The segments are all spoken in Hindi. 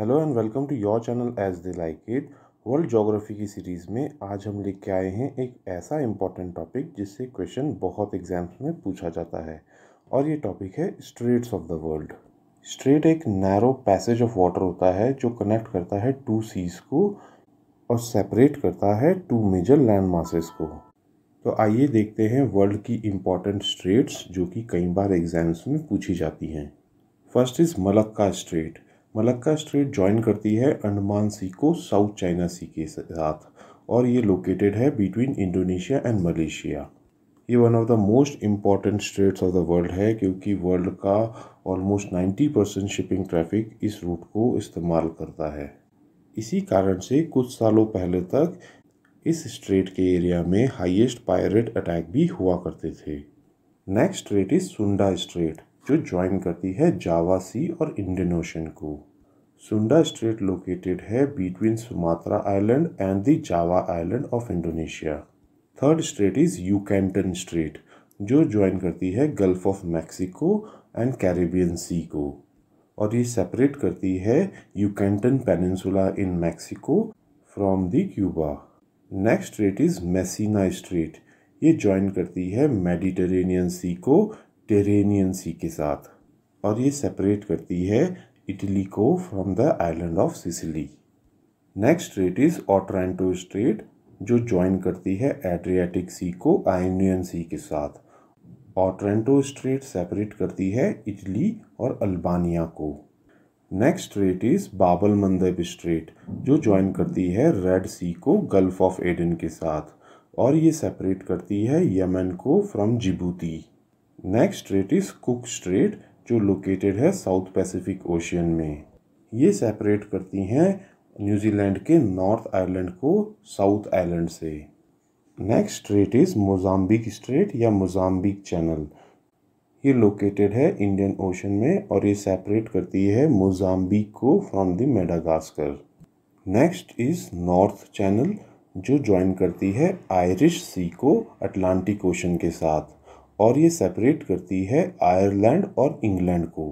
hello and welcome to your channel as they like it world geography की सीरीज़ में आज हम लेके आए हैं एक ऐसा इम्पॉर्टेंट टॉपिक जिससे क्वेश्चन बहुत एग्जाम्स में पूछा जाता है और ये टॉपिक है straits of the world strait एक नैरो पैसेज ऑफ वाटर होता है जो कनेक्ट करता है टू सीज को और सेपरेट करता है टू मेजर लैंड मासेस को तो आइए देखते हैं वर्ल्ड की इम्पॉर्टेंट स्ट्रेट्स जो कि कई बार एग्जाम्स में पूछी जाती हैं first is Malacca strait Malacca strait join करती है अंडमान सी को साउथ चाइना सी के साथ और ये लोकेटेड है बिटवीन इंडोनेशिया एंड मलेशिया ये one of the most important straits of the world है क्योंकि वर्ल्ड का almost ninety percent shipping traffic इस रूट को इस्तेमाल करता है इसी कारण से कुछ सालों पहले तक इस स्ट्रेट के एरिया में हाईएस्ट पायरेट अटैक भी हुआ करते थे next strait is Sunda strait जो ज्वाइन करती है जावा सी और इंडियन ओशन को सुंडा स्ट्रेट लोकेटेड है between Sumatra island and the Java island of Indonesia third strait is Yucatan strait जो ज्वाइन करती है gulf of Mexico and Caribbean sea को और ये सेपरेट करती है Yucatan peninsula in Mexico from the Cuba next strait is Messina strait ये ज्वाइन करती है मेडिटेरेनियन सी को मेडिटेरेनियन सी के साथ और ये सेपरेट करती है इटली को from the island of Sicily next strait is Otranto strait जो ज्वाइन करती है एड्रियाटिक सी को आयोनियन सी के साथ ऑट्रेंटो स्ट्रेट सेपरेट करती है इटली और अल्बानिया को नेक्स्ट स्ट्रेट इज़ बाबल मंदेब स्ट्रेट जो ज्वाइन करती है रेड सी को गल्फ ऑफ एडन के साथ और ये सेपरेट करती है यमन को from Djibouti next strait is Cook strait जो लोकेटेड है साउथ पैसिफिक ओशियन में ये सेपरेट करती हैं न्यूजीलैंड के नॉर्थ आयरलैंड को साउथ आयरलैंड से next strait is Mozambique strait या मोजाम्बिक चैनल ये लोकेटेड है इंडियन ओशन में और ये सेपरेट करती है मोजाम्बिक को from the Madagascar next is north channel जो ज्वाइन करती है आयरिश सी को अटलांटिक ओशन के साथ और ये सेपरेट करती है आयरलैंड और इंग्लैंड को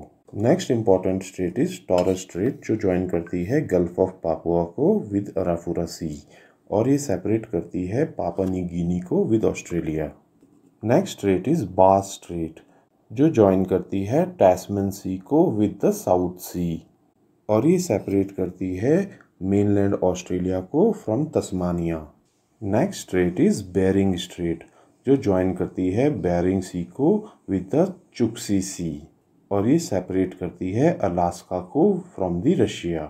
next important state is Torres strait जो ज्वाइन करती है गल्फ ऑफ पापुआ को विद अराफुरा सी और ये सेपरेट करती है पापनी गिनी को with Australia next strait is Bass strait जो ज्वाइन करती है टैसमन सी को विद द साउथ सी और ये सेपरेट करती है मेनलैंड ऑस्ट्रेलिया को from Tasmania next strait is Bering strait जो ज्वाइन करती है बैरिंग सी को विद द चुकसी सी और ये सेपरेट करती है अलास्का को from the Russia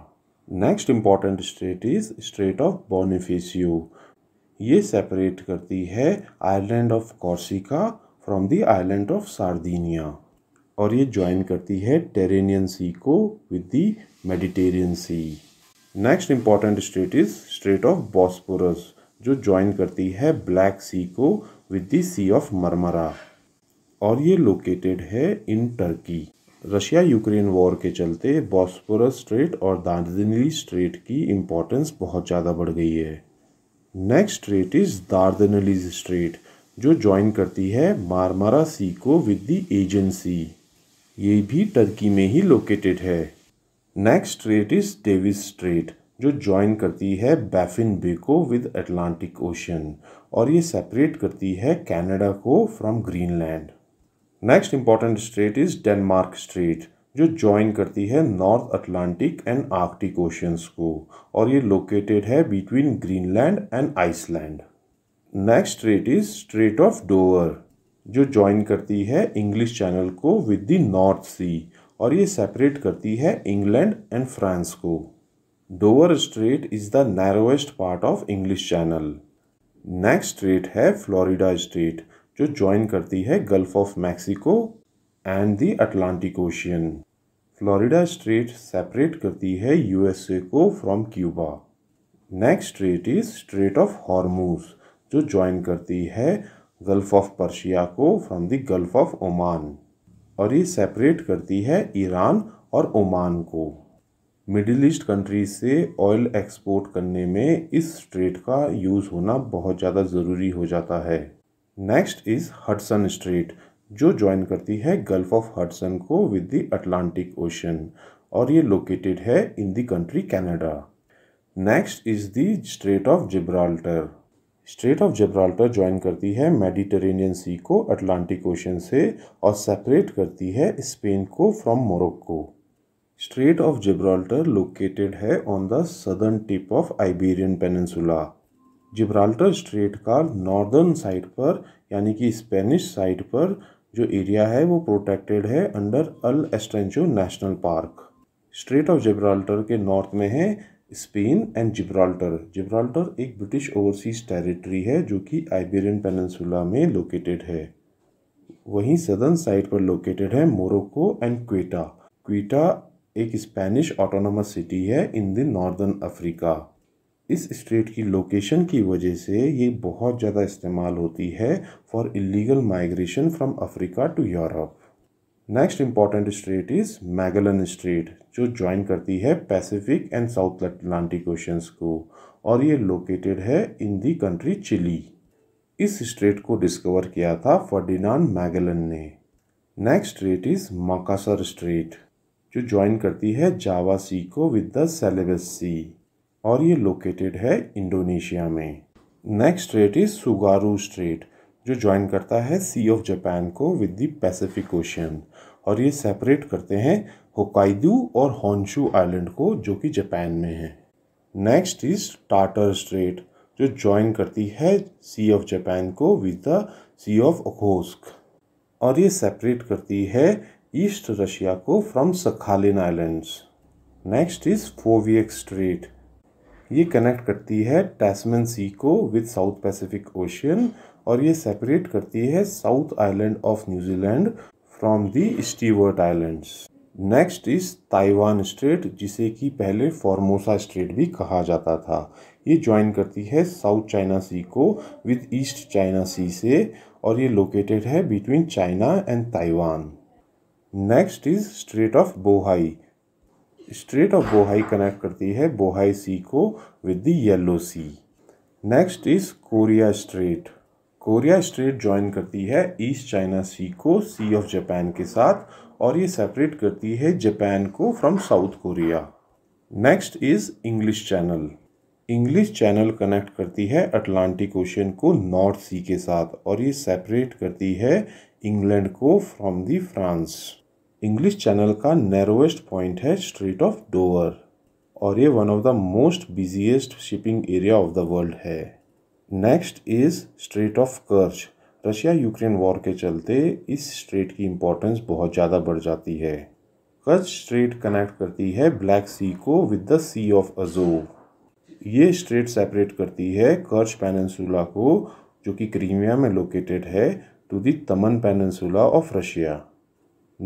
next important state is state of Bonifacio ये सेपरेट करती है island of Corsica from the island of Sardinia और ये ज्वाइन करती है टेरेनियन सी को with the Mediterranean sea next important state is state of Bosphorus जो ज्वाइन करती है ब्लैक सी को with the sea of Marmara और ये लोकेटेड है in Turkey Russia Ukraine war के चलते बॉस्पोरस स्ट्रेट और दार्दनली स्ट्रेट की इम्पोर्टेंस बहुत ज़्यादा बढ़ गई है next strait is Dardanelles strait जो ज्वाइन करती है मारमारा सी को विद द एजेंसी ये भी टर्की में ही लोकेटेड है next strait is Davis strait जो ज्वाइन करती है बैफिन बे को विद अटलांटिक ओशन और ये सेपरेट करती है कनाडा को from Greenland next important strait is Denmark strait जो ज्वाइन करती है north Atlantic and Arctic oceans को और ये लोकेटेड है between Greenland and Iceland next strait is strait of Dover जो ज्वाइन करती है इंग्लिश चैनल को विद द नॉर्थ सी और ये सेपरेट करती है इंग्लैंड एंड फ्रांस को Dover strait is the narrowest part of English channel next strait है फ्लोरिडा स्ट्रेट जो ज्वाइन करती है gulf of Mexico and the Atlantic ocean Florida strait separate करती है यूएसए को from Cuba next strait is strait of Hormuz जो ज्वाइन करती है गल्फ ऑफ पर्शिया को from the gulf of Oman और ये सेपरेट करती है ईरान और ओमान को मिडिल ईस्ट कंट्रीज से ऑयल एक्सपोर्ट करने में इस स्ट्रेट का यूज़ होना बहुत ज़्यादा ज़रूरी हो जाता है नेक्स्ट इज़ हडसन स्ट्रेट जो ज्वाइन करती है गल्फ ऑफ हडसन को विद द अटलांटिक ओशन और ये लोकेटेड है in the country Canada next is the strait of Gibraltar strait of Gibraltar join करती है मेडिटेरेनियन सी को अटलांटिक ओशन से और सेपरेट करती है स्पेन को from Morocco strait of Gibraltar located है on the southern tip of Iberian peninsula Gibraltar strait का नॉर्दर्न साइड पर यानी कि स्पेनिश साइड पर जो एरिया है वो प्रोटेक्टेड है under El Estrecho national park strait of Gibraltar के नॉर्थ में है स्पेन एंड जिब्राल्टर जिब्राल्टर एक ब्रिटिश ओवरसीज टेरिटरी है जो कि आइबेरियन पेनसुला में लोकेटेड है वहीं सदर्न साइड पर लोकेटेड है मोरक्को एंड क्वेटा क्वेटा एक स्पेनिश ऑटोनमस सिटी है इन द नॉर्दर्न अफ्रीका इस स्टेट की लोकेशन की वजह से ये बहुत ज़्यादा इस्तेमाल होती है for illegal migration from Africa to Europe next important state is Magellan state जो ज्वाइन करती है Pacific and south Atlantic oceans को और ये लोकेटेड है इन दी कंट्री चिली इस स्टेट को डिस्कवर किया था फर्डिनांड मैगलन ने next state is Makassar strait जो ज्वाइन करती है जावा सी को विद द सेलेबस सी और ये लोकेटेड है इंडोनेशिया में next strait is Tsugaru strait जो ज्वाइन करता है सी ऑफ जापान को विद द पैसिफिक ओशन और ये सेपरेट करते हैं होकाइदू और हॉन्शू आइलैंड को जो कि जापान में है नेक्स्ट इज टाटर स्ट्रेट जो ज्वाइन करती है सी ऑफ जापान को with the sea of Okhotsk और ये सेपरेट करती है ईस्ट रशिया को from Sakhalin islands next is Foveaux strait ये कनेक्ट करती है टैसमन सी को विद साउथ पैसिफिक ओशियन और ये सेपरेट करती है south island of New Zealand from the Stewart islands next is Taiwan straight जिसे कि पहले फॉर्मोसा स्ट्रेट भी कहा जाता था ये ज्वाइन करती है साउथ चाइना सी को विद ईस्ट चाइना सी से और ये लोकेटेड है between China and Taiwan next is strait of Bohai strait of Bohai connect करती है बोहाई सी को with the yellow sea next is Korea strait Korea strait join करती है ईस्ट चाइना सी को सी ऑफ जापान के साथ और ये सेपरेट करती है जापान को from south Korea next is English channel English channel connect करती है अटलांटिक ओशन को नॉर्थ सी के साथ और ये सेपरेट करती है इंग्लैंड को from the France English channel का नैरोएस्ट पॉइंट है स्ट्रीट ऑफ डोवर और ये one of the most busiest shipping area of the world है next is street of Kerch Russia Ukraine war के चलते इस स्ट्रेट की इम्पोर्टेंस बहुत ज़्यादा बढ़ जाती है कर्च स्ट्रेट कनेक्ट करती है ब्लैक सी को with the sea of Azov ये स्ट्रेट सेपरेट करती है कर्च पेनसुला को जो कि क्रीमिया में लोकेटेड है to the Taman peninsula of Russia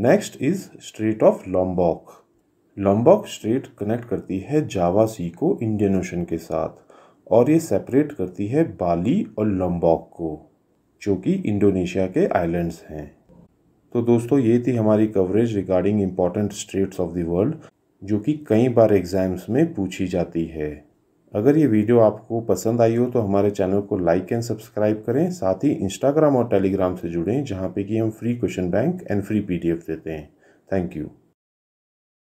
next is strait of Lombok Lombok strait connect करती है जावा सी को इंडियन ओशन के साथ और ये सेपरेट करती है बाली और लॉम्बॉक को जो कि इंडोनेशिया के आइलैंड्स हैं तो दोस्तों ये थी हमारी coverage regarding important straits of the world जो कि कई बार एग्ज़ाम्स में पूछी जाती है अगर ये वीडियो आपको पसंद आई हो तो हमारे चैनल को लाइक एंड सब्सक्राइब करें साथ ही इंस्टाग्राम और टेलीग्राम से जुड़ें जहाँ पे कि हम free question bank and free PDF देते हैं थैंक यू